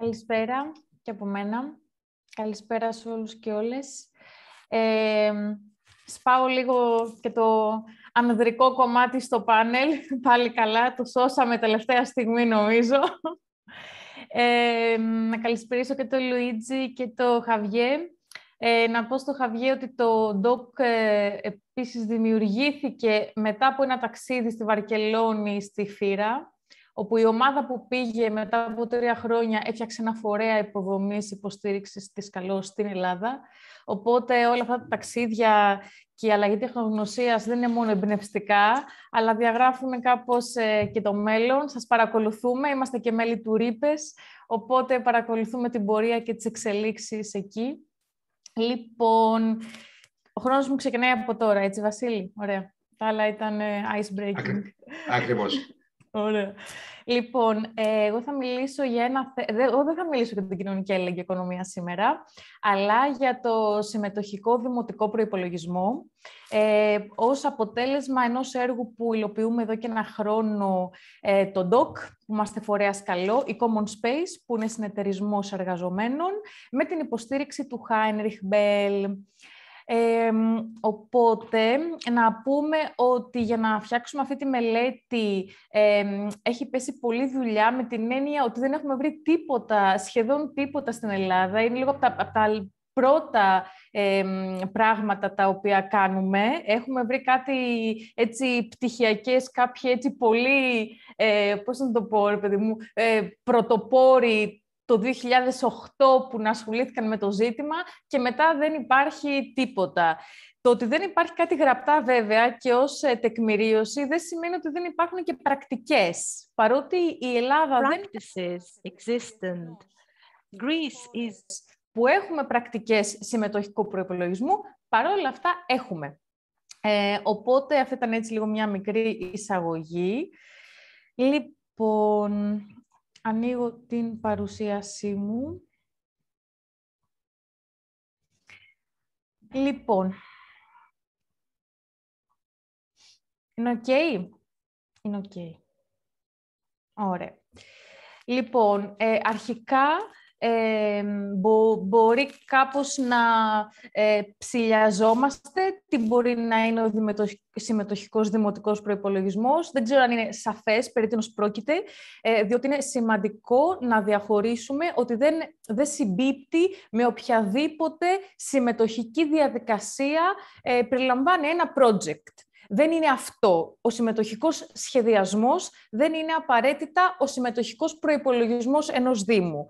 Καλησπέρα και από μένα. Καλησπέρα σε όλους και όλες. Ε, σπάω λίγο και το ανδρικό κομμάτι στο πάνελ. Πάλι καλά, το σώσαμε τελευταία στιγμή νομίζω. Ε, να καλησπέρισω και το Λουίτζι και το Χαβιέ. Ε, να πω στο Χαβιέ ότι το ντόκ ε, επίσης δημιουργήθηκε μετά από ένα ταξίδι στη Βαρκελόνη στη Φύρα όπου η ομάδα που πήγε μετά από τρία χρόνια έφτιαξε ένα φορέα υποδομής υποστήριξης της ΚΑΛΟ στην Ελλάδα. Οπότε όλα αυτά τα ταξίδια και η αλλαγή τεχνογνωσίας δεν είναι μόνο εμπνευστικά, αλλά διαγράφουμε κάπως ε, και το μέλλον. Σας παρακολουθούμε, είμαστε και μέλη του ΡΥΠΕΣ, οπότε παρακολουθούμε την πορεία και τις εξελίξεις εκεί. Λοιπόν, ο χρόνος μου ξεκινάει από τώρα, έτσι Βασίλη, ωραία. Τα άλλα ήταν ε, breaking. Ακριβώς. Ωραία. Λοιπόν, ε, εγώ θα μιλήσω για ένα... Εγώ δεν θα μιλήσω για την κοινωνική έλεγχη οικονομία σήμερα, αλλά για το συμμετοχικό δημοτικό προϋπολογισμό ε, αποτέλεσμα ενός έργου που υλοποιούμε εδώ και ένα χρόνο ε, το DOC, που είμαστε φορέα καλό, η Common Space, που είναι συνεταιρισμός εργαζομένων, με την υποστήριξη του Heinrich Bell, οπότε, να πούμε ότι για να φτιάξουμε αυτή τη μελέτη έχει πέσει πολλή δουλειά με την έννοια ότι δεν έχουμε βρει τίποτα, σχεδόν τίποτα στην Ελλάδα. Είναι λίγο από τα, πρώτα πράγματα τα οποία κάνουμε. Έχουμε βρει κάτι έτσι πτυχιακές, κάποιοι έτσι πολύ, ε, πώς το ε, πρωτοπόροι το 2008 που να ασχολήθηκαν με το ζήτημα και μετά δεν υπάρχει τίποτα. Το ότι δεν υπάρχει κάτι γραπτά βέβαια και ως ε, τεκμηρίωση δεν σημαίνει ότι δεν υπάρχουν και πρακτικές. Παρότι η Ελλάδα δεν... Που έχουμε πρακτικές συμμετοχικού προϋπολογισμού, παρόλα αυτά έχουμε. Ε, οπότε αυτή ήταν έτσι λίγο μια μικρή εισαγωγή. Λοιπόν, ανοίγω την παρουσίασή μου. Λοιπόν, είναι οκ. Είναι οκ. Ωραία. Λοιπόν, ε, αρχικά μπορεί κάπως να ε, ψηλιαζόμαστε τι μπορεί να είναι ο συμμετοχικός δημοτικός προϋπολογισμός. Δεν ξέρω αν είναι σαφές περί τίνος πρόκειται, ε, διότι είναι σημαντικό να διαχωρίσουμε ότι δεν, δεν συμπίπτει με οποιαδήποτε συμμετοχική διαδικασία ε, περιλαμβάνει ένα project. Δεν είναι αυτό. Ο συμμετοχικός σχεδιασμός δεν είναι απαραίτητα ο συμμετοχικός προϋπολογισμός ενός Δήμου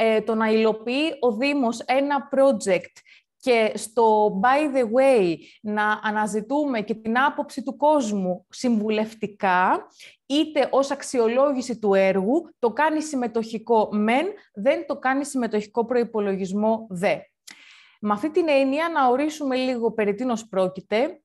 ε, το να υλοποιεί ο Δήμος ένα project και στο by the way να αναζητούμε και την άποψη του κόσμου συμβουλευτικά, είτε ως αξιολόγηση του έργου, το κάνει συμμετοχικό μεν, δεν το κάνει συμμετοχικό προϋπολογισμό δε. Με αυτή την έννοια να ορίσουμε λίγο περί τίνος πρόκειται,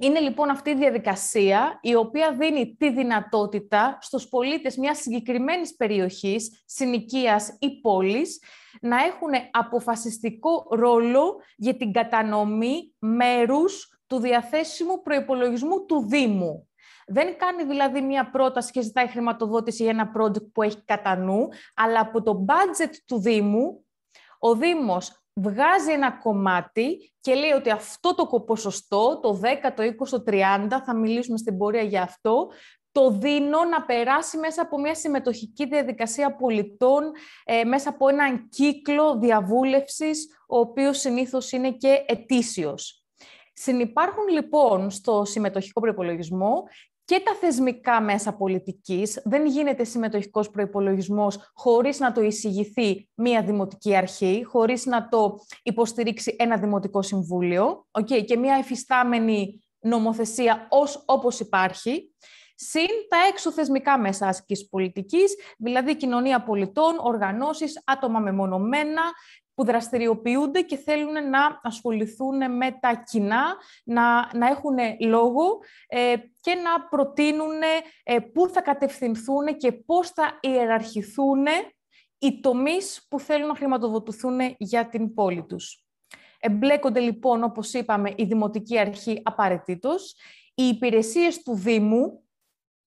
είναι λοιπόν αυτή η διαδικασία η οποία δίνει τη δυνατότητα στους πολίτες μιας συγκεκριμένης περιοχής, συνοικίας ή πόλης, να έχουν αποφασιστικό ρόλο για την κατανομή μέρους του διαθέσιμου προϋπολογισμού του Δήμου. Δεν κάνει δηλαδή μία πρόταση και ζητάει χρηματοδότηση για ένα project που έχει κατά νου, αλλά από το budget του Δήμου, ο Δήμος βγάζει ένα κομμάτι και λέει ότι αυτό το ποσοστό, το 10, το 20, το 30, θα μιλήσουμε στην πορεία για αυτό, το δίνω να περάσει μέσα από μια συμμετοχική διαδικασία πολιτών, ε, μέσα από έναν κύκλο διαβούλευσης, ο οποίος συνήθως είναι και ετήσιος. Συνυπάρχουν λοιπόν στο συμμετοχικό προπολογισμό και τα θεσμικά μέσα πολιτικής. Δεν γίνεται συμμετοχικός προϋπολογισμός χωρίς να το εισηγηθεί μία δημοτική αρχή, χωρίς να το υποστηρίξει ένα δημοτικό συμβούλιο okay, και μία εφιστάμενη νομοθεσία ως όπως υπάρχει, συν τα έξω θεσμικά μέσα της πολιτικής, δηλαδή κοινωνία πολιτών, οργανώσεις, άτομα μεμονωμένα, που δραστηριοποιούνται και θέλουν να ασχοληθούν με τα κοινά, να, να έχουν λόγο ε, και να προτείνουν που θέλουν να χρηματοδοτηθούν για την πόλη τους. Εμπλέκονται λοιπόν, όπως είπαμε, η Δημοτική Αρχή απαραίτητος, οι υπηρεσίες του Δήμου,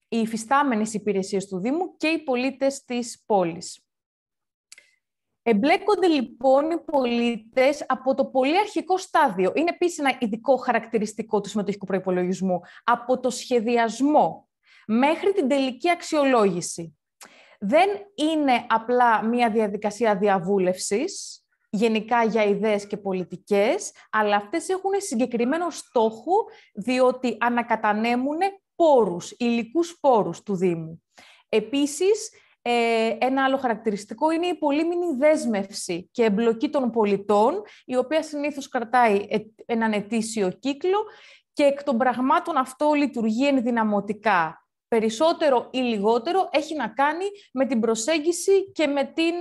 οι υφιστάμενες υπηρεσίες του Δήμου και οι πολίτες της πόλης. Εμπλέκονται λοιπόν οι πολίτες από το πολύ αρχικό στάδιο. Είναι επίσης ένα ειδικό χαρακτηριστικό του συμμετοχικού προπολογισμού. Από το σχεδιασμό μέχρι την τελική αξιολόγηση. Δεν είναι απλά μια διαδικασία διαβούλευσης γενικά για ιδέες και πολιτικές, αλλά αυτές έχουν συγκεκριμένο στόχο, διότι ανακατανέμουν πόρους, υλικούς πόρους του Δήμου. Επίσης, ε, ένα άλλο χαρακτηριστικό είναι η πολύμηνη δέσμευση και εμπλοκή των πολιτών, η οποία συνήθως κρατάει ε, έναν ετήσιο κύκλο και εκ των πραγμάτων αυτό λειτουργεί ενδυναμωτικά. Περισσότερο ή λιγότερο έχει να κάνει με την προσέγγιση και, με την,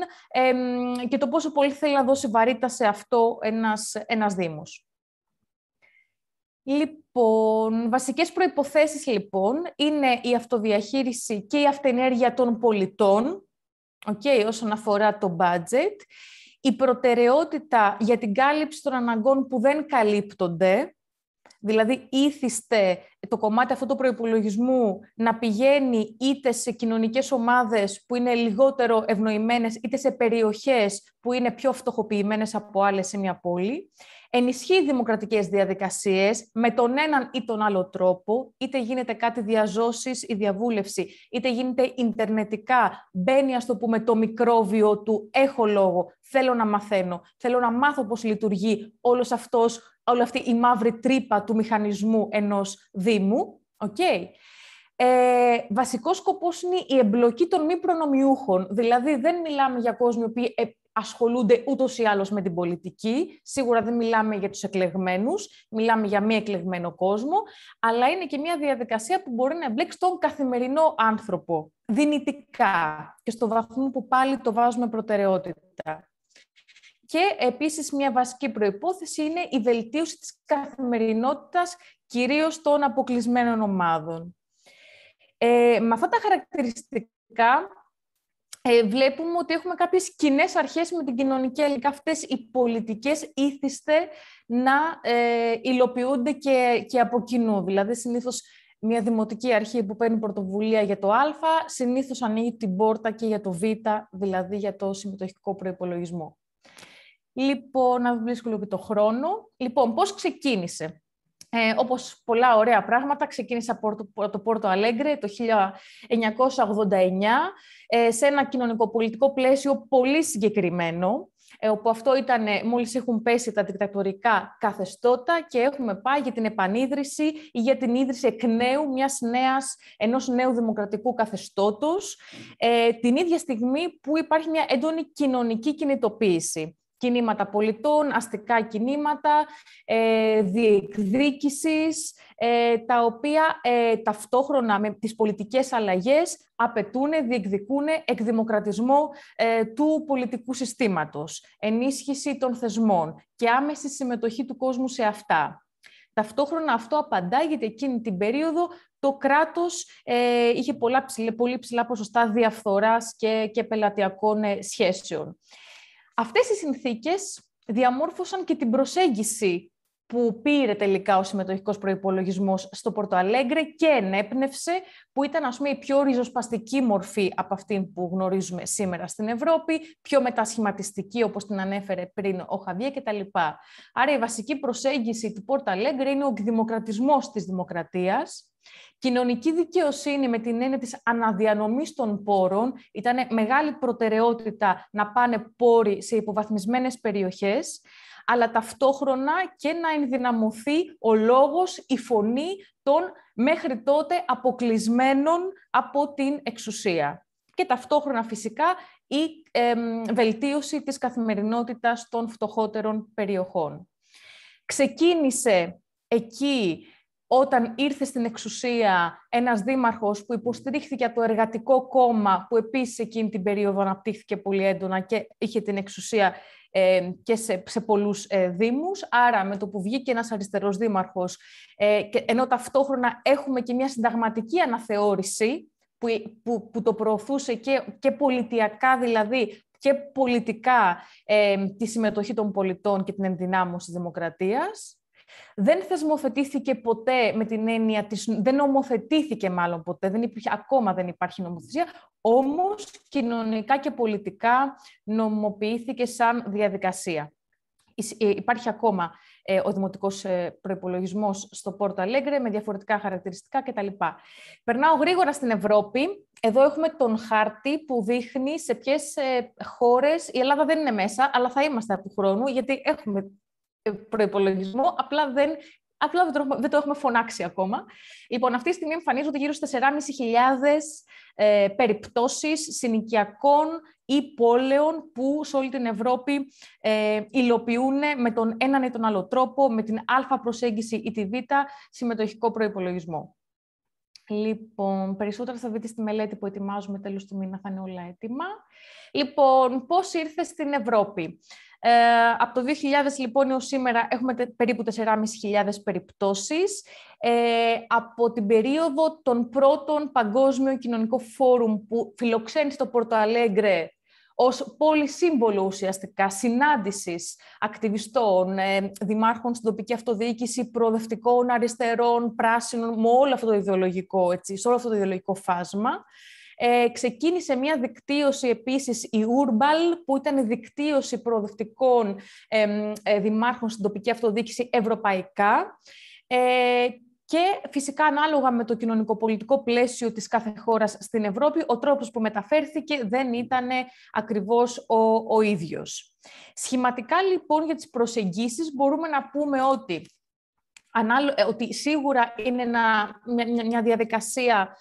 και το πόσο πολύ θέλει να δώσει βαρύτητα σε αυτό ένας, ένας Δήμος. Λοιπόν, βασικές προϋποθέσεις λοιπόν είναι η αυτοδιαχείριση και η αυτενέργεια των πολιτών, okay, όσον αφορά το budget, η προτεραιότητα για την κάλυψη των αναγκών που δεν καλύπτονται, δηλαδή ήθιστε το κομμάτι αυτού του προϋπολογισμού να πηγαίνει είτε σε κοινωνικές ομάδες που είναι λιγότερο ευνοημένες, είτε σε περιοχές που είναι πιο φτωχοποιημένες από άλλες σε μια πόλη ενισχύει δημοκρατικές διαδικασίες με τον έναν ή τον άλλο τρόπο, είτε γίνεται κάτι διαζώσης ή διαβούλευση, είτε γίνεται ιντερνετικά, μπαίνει ας το πούμε το μικρόβιο του «έχω λόγο, θέλω να μαθαίνω, θέλω να μάθω πώς λειτουργεί όλος αυτός, όλη αυτή η μαύρη τρύπα του μηχανισμού ενός Δήμου». Okay. Ε, βασικός σκοπός είναι η εμπλοκή των μη προνομιούχων. Δηλαδή, δεν μιλάμε για κόσμο που ασχολούνται ούτως ή άλλως με την πολιτική. Σίγουρα δεν μιλάμε για τους εκλεγμένους, μιλάμε για μη εκλεγμένο κόσμο, αλλά είναι και μια διαδικασία που μπορεί να εμπλέξει τον καθημερινό άνθρωπο δυνητικά και στο βαθμό που πάλι το βάζουμε προτεραιότητα. Και επίσης μια βασική προϋπόθεση είναι η βελτίωση της καθημερινότητας κυρίως των αποκλεισμένων ομάδων. Ε, με αυτά τα χαρακτηριστικά ε, βλέπουμε ότι έχουμε κάποιες κοινές αρχές με την κοινωνική αλληλεγγύη. Αυτές οι πολιτικές ήθιστε να ε, υλοποιούνται και, και από κοινού. Δηλαδή, συνήθως μια δημοτική αρχή που παίρνει πρωτοβουλία για το Α, συνήθως ανοίγει την πόρτα και για το Β, δηλαδή για το συμμετοχικό προϋπολογισμό. Λοιπόν, να λίγο και το χρόνο. Λοιπόν, πώς ξεκίνησε. Ε, όπως πολλά ωραία πράγματα, ξεκίνησα από το Πόρτο Αλέγκρε το 1989 ε, σε ένα κοινωνικοπολιτικό πλαίσιο πολύ συγκεκριμένο, ε, όπου αυτό ήταν ε, μόλις έχουν πέσει τα δικτατορικά καθεστώτα και έχουμε πάει για την επανίδρυση ή για την ίδρυση εκ νέου μιας νέας, ενός νέου δημοκρατικού καθεστώτος, ε, την ίδια στιγμή που υπάρχει μια έντονη κοινωνική κινητοποίηση κινήματα πολιτών, αστικά κινήματα, ε, διεκδίκησης, ε, τα οποία ε, ταυτόχρονα με τις πολιτικές αλλαγές απαιτούν, διεκδικούν εκδημοκρατισμό ε, του πολιτικού συστήματος, ενίσχυση των θεσμών και άμεση συμμετοχή του κόσμου σε αυτά. Ταυτόχρονα αυτό απαντάγεται εκείνη την περίοδο το κράτος ε, είχε πολλά, πολύ ψηλά ποσοστά διαφθοράς και, και πελατειακών σχέσεων. Αυτές οι συνθήκες διαμόρφωσαν και την προσέγγιση που πήρε τελικά ο συμμετοχικός προϋπολογισμός στο Πορτοαλέγκρε και ενέπνευσε, που ήταν ας πούμε, η πιο ριζοσπαστική μορφή από αυτήν που γνωρίζουμε σήμερα στην Ευρώπη, πιο μετασχηματιστική όπως την ανέφερε πριν ο Χαβιέ κτλ. Άρα η βασική προσέγγιση του Πορτοαλέγκρε είναι ο δημοκρατισμός της δημοκρατίας, Κοινωνική δικαιοσύνη με την έννοια της αναδιανομής των πόρων ήταν μεγάλη προτεραιότητα να πάνε πόροι σε υποβαθμισμένες περιοχές, αλλά ταυτόχρονα και να ενδυναμωθεί ο λόγος, η φωνή των μέχρι τότε αποκλεισμένων από την εξουσία. Και ταυτόχρονα φυσικά η βελτίωση της καθημερινότητας των φτωχότερων περιοχών. Ξεκίνησε εκεί όταν ήρθε στην εξουσία ένας δήμαρχος που υποστηρίχθηκε από το Εργατικό Κόμμα, που επίσης εκείνη την περίοδο αναπτύχθηκε πολύ έντονα και είχε την εξουσία ε, και σε, σε πολλούς ε, δήμους. Άρα με το που βγήκε ένας αριστερός δήμαρχος, ε, και, ενώ ταυτόχρονα έχουμε και μια συνταγματική αναθεώρηση που, που, που το προωθούσε και, και πολιτιακά δηλαδή και πολιτικά ε, τη συμμετοχή των πολιτών και την ενδυνάμωση της δημοκρατίας δεν θεσμοθετήθηκε ποτέ με την έννοια της... δεν νομοθετήθηκε μάλλον ποτέ, δεν υπήρχε, ακόμα δεν υπάρχει νομοθεσία, όμως κοινωνικά και πολιτικά νομοποιήθηκε σαν διαδικασία. Ε, υπάρχει ακόμα ε, ο δημοτικός ε, προϋπολογισμός στο Πόρτο Αλέγκρε με διαφορετικά χαρακτηριστικά κτλ. Περνάω γρήγορα στην Ευρώπη. Εδώ έχουμε τον χάρτη που δείχνει σε ποιες ε, χώρες... Η Ελλάδα δεν είναι μέσα, αλλά θα είμαστε από του χρόνου, γιατί έχουμε ε, προπολογισμό, απλά δεν Απλά δεν το, έχουμε, φωνάξει ακόμα. Λοιπόν, αυτή τη στιγμή εμφανίζονται γύρω στι 4.500 ε, περιπτώσεις συνοικιακών ή πόλεων που σε όλη την Ευρώπη ε, υλοποιούν με τον έναν ή τον άλλο τρόπο, με την α προσέγγιση ή τη β συμμετοχικό προϋπολογισμό. Λοιπόν, περισσότερα θα δείτε στη μελέτη που ετοιμάζουμε τέλος του μήνα, θα είναι όλα έτοιμα. Λοιπόν, πώς ήρθε στην Ευρώπη. Ε, από το 2000 λοιπόν έως σήμερα έχουμε περίπου 4.500 περιπτώσεις. Ε, από την περίοδο των πρώτων παγκόσμιων κοινωνικών Φόρουμ που φιλοξένησε το Πορτοαλέγκρε ως σύμβολο ουσιαστικά συνάντησης ακτιβιστών, ε, δημάρχων στην τοπική αυτοδιοίκηση, προοδευτικών, αριστερών, πράσινων, με όλο αυτό το ιδεολογικό, έτσι, όλο φάσμα. Ε, ξεκίνησε μια δικτύωση επίσης η Ουρμπαλ, που ήταν δικτύωση προοδευτικών ε, δημάρχων στην τοπική αυτοδιοίκηση ευρωπαϊκά. Και φυσικά ανάλογα με το κοινωνικοπολιτικό πλαίσιο της κάθε χώρας στην Ευρώπη, ο τρόπος που μεταφέρθηκε δεν ήταν ακριβώς ο, ο ίδιος. Σχηματικά λοιπόν για τις προσεγγίσεις μπορούμε να πούμε ότι ε, ότι σίγουρα είναι μια, διαδικασία,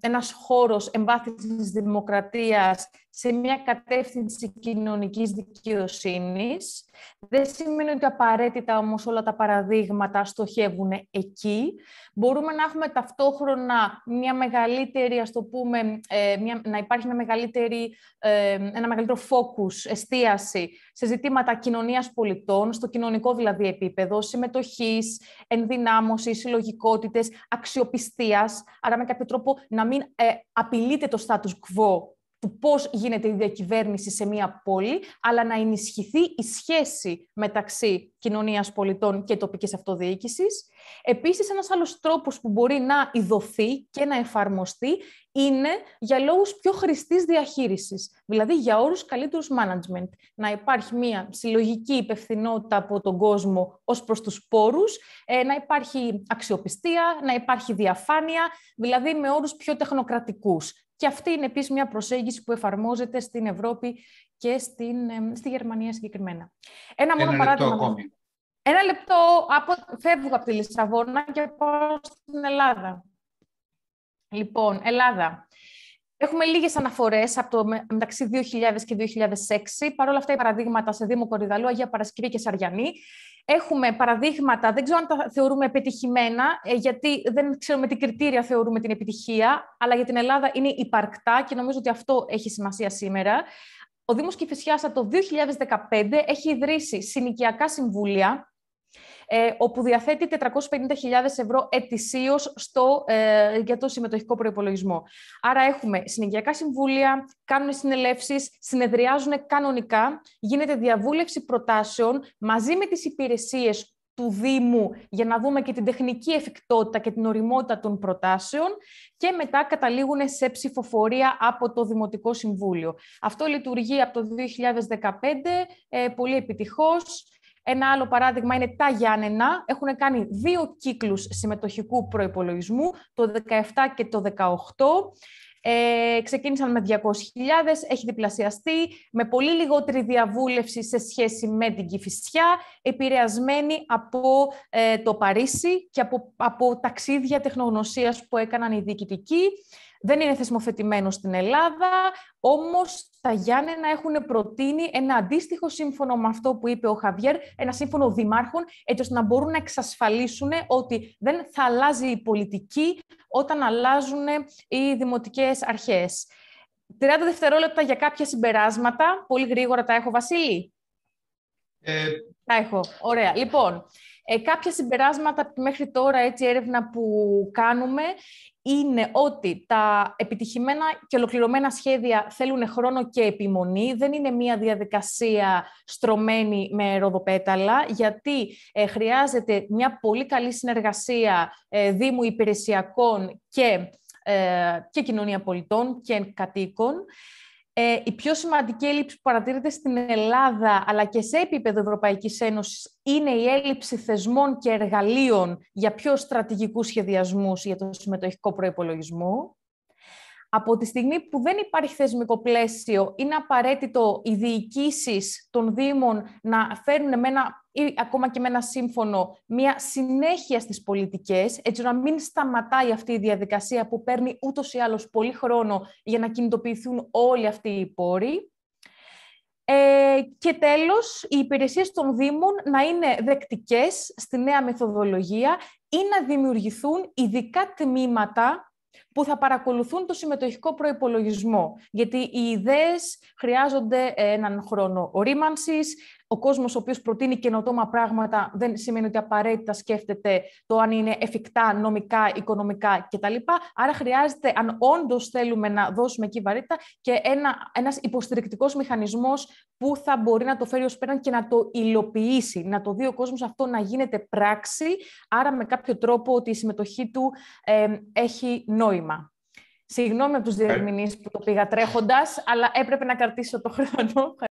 ένας χώρος εμβάθυνσης δημοκρατίας σε μια κατεύθυνση κοινωνικής δικαιοσύνης. Δεν σημαίνει ότι απαραίτητα όμως όλα τα παραδείγματα στοχεύουν εκεί. Μπορούμε να έχουμε ταυτόχρονα μια μεγαλύτερη, ας το πούμε, ε, μια, να υπάρχει μια μεγαλύτερη, ε, ένα μεγαλύτερο φόκους, εστίαση σε ζητήματα κοινωνίας πολιτών, στο κοινωνικό δηλαδή επίπεδο, συμμετοχής, ενδυνάμωσης, συλλογικότητες, αξιοπιστίας, άρα με κάποιο τρόπο να μην ε, απειλείται το status quo του πώς γίνεται η διακυβέρνηση σε μία πόλη, αλλά να ενισχυθεί η σχέση μεταξύ κοινωνίας πολιτών και τοπικής αυτοδιοίκησης. Επίσης, ένας άλλος τρόπος που μπορεί να ειδωθεί και να εφαρμοστεί είναι για λόγους πιο χρηστής διαχείρισης, δηλαδή για όρους καλύτερους management. Να υπάρχει μία συλλογική υπευθυνότητα από τον κόσμο ως προς τους πόρους, ε, να υπάρχει αξιοπιστία, να υπάρχει διαφάνεια, δηλαδή με όρους πιο τεχνοκρατικούς. Και αυτή είναι επίσης μια προσέγγιση που εφαρμόζεται στην Ευρώπη και στην, στη Γερμανία συγκεκριμένα. Ένα, μόνο παράδειγμα. Ένα λεπτό, από, φεύγω από τη Λισαβόνα και πάω στην Ελλάδα. Λοιπόν, Ελλάδα. Έχουμε λίγες αναφορές από το μεταξύ 2000 και 2006. Παρ' όλα αυτά, οι παραδείγματα σε Δήμο Κορυδαλού, Αγία Παρασκευή και Σαριανή. Έχουμε παραδείγματα, δεν ξέρω αν τα θεωρούμε επιτυχημένα, ε, γιατί δεν ξέρουμε τι κριτήρια θεωρούμε την επιτυχία, αλλά για την Ελλάδα είναι υπαρκτά και νομίζω ότι αυτό έχει σημασία σήμερα. Ο Δήμος Κηφισιάς το 2015 έχει ιδρύσει συνοικιακά συμβούλια, ε, όπου διαθέτει 450.000 ευρώ ετησίως ε, για το συμμετοχικό προϋπολογισμό. Άρα έχουμε συνεργειακά συμβούλια, κάνουν συνελεύσεις, συνεδριάζουν κανονικά, γίνεται διαβούλευση προτάσεων μαζί με τις υπηρεσίες του Δήμου για να δούμε και την τεχνική εφικτότητα και την οριμότητα των προτάσεων και μετά καταλήγουν σε ψηφοφορία από το Δημοτικό Συμβούλιο. Αυτό λειτουργεί από το 2015, ε, πολύ επιτυχώς. Ένα άλλο παράδειγμα είναι τα Γιάννενα. Έχουν κάνει δύο κύκλους συμμετοχικού προϋπολογισμού, το 17 και το 18. Ε, ξεκίνησαν με 200.000, έχει διπλασιαστεί, με πολύ λιγότερη διαβούλευση σε σχέση με την Κηφισιά, επηρεασμένη από ε, το Παρίσι και από, από ταξίδια τεχνογνωσίας που έκαναν οι διοικητικοί δεν είναι θεσμοθετημένος στην Ελλάδα, όμως τα Γιάννενα έχουν προτείνει ένα αντίστοιχο σύμφωνο με αυτό που είπε ο Χαβιέρ, ένα σύμφωνο δημάρχων, έτσι ώστε να μπορούν να εξασφαλίσουν ότι δεν θα αλλάζει η πολιτική όταν αλλάζουν οι δημοτικές αρχές. 30 δευτερόλεπτα για κάποια συμπεράσματα. Πολύ γρήγορα τα έχω, Βασίλη. Ε... Τα έχω. Ωραία. Λοιπόν, ε, κάποια συμπεράσματα μέχρι τώρα έτσι, έρευνα που κάνουμε είναι ότι τα επιτυχημένα και ολοκληρωμένα σχέδια θέλουν χρόνο και επιμονή. Δεν είναι μία διαδικασία στρωμένη με ροδοπέταλα, γιατί ε, χρειάζεται μια πολύ καλή συνεργασία ε, Δήμου συνεργασια δημου υπηρεσιακων και, ε, και Κοινωνία Πολιτών και κατοίκων. Ε, η πιο σημαντική έλλειψη που παρατηρείται στην Ελλάδα, αλλά και σε επίπεδο Ευρωπαϊκής Ένωσης, είναι η έλλειψη θεσμών και εργαλείων για πιο στρατηγικούς σχεδιασμούς για το συμμετοχικό προπολογισμό. Από τη στιγμή που δεν υπάρχει θεσμικό πλαίσιο, είναι απαραίτητο οι διοικήσεις των Δήμων να φέρουν με ένα ή ακόμα και με ένα σύμφωνο, μια συνέχεια στις πολιτικές, έτσι να μην σταματάει αυτή η διαδικασία που παίρνει ούτως ή άλλως πολύ χρόνο για να κινητοποιηθούν όλοι αυτοί οι πόροι. Ε, και τέλος, οι υπηρεσίες των Δήμων να είναι δεκτικές στη νέα μεθοδολογία ή να δημιουργηθούν ειδικά τμήματα που θα παρακολουθούν το συμμετοχικό προϋπολογισμό. Γιατί οι ιδέες χρειάζονται έναν χρόνο ορίμανσης, ο κόσμος ο οποίος προτείνει καινοτόμα πράγματα δεν σημαίνει ότι απαραίτητα σκέφτεται το αν είναι εφικτά νομικά, οικονομικά κτλ. Άρα χρειάζεται, αν όντως θέλουμε να δώσουμε εκεί βαρύτητα, και ένα ένας υποστηρικτικός μηχανισμός που θα μπορεί να το φέρει ως πέραν και να το υλοποιήσει, να το δει ο κόσμος αυτό να γίνεται πράξη, άρα με κάποιο τρόπο ότι η συμμετοχή του ε, έχει νόημα. Συγγνώμη από τους ε. διερμηνείς που το πήγα τρέχοντας, αλλά έπρεπε να κρατήσω το χρόνο.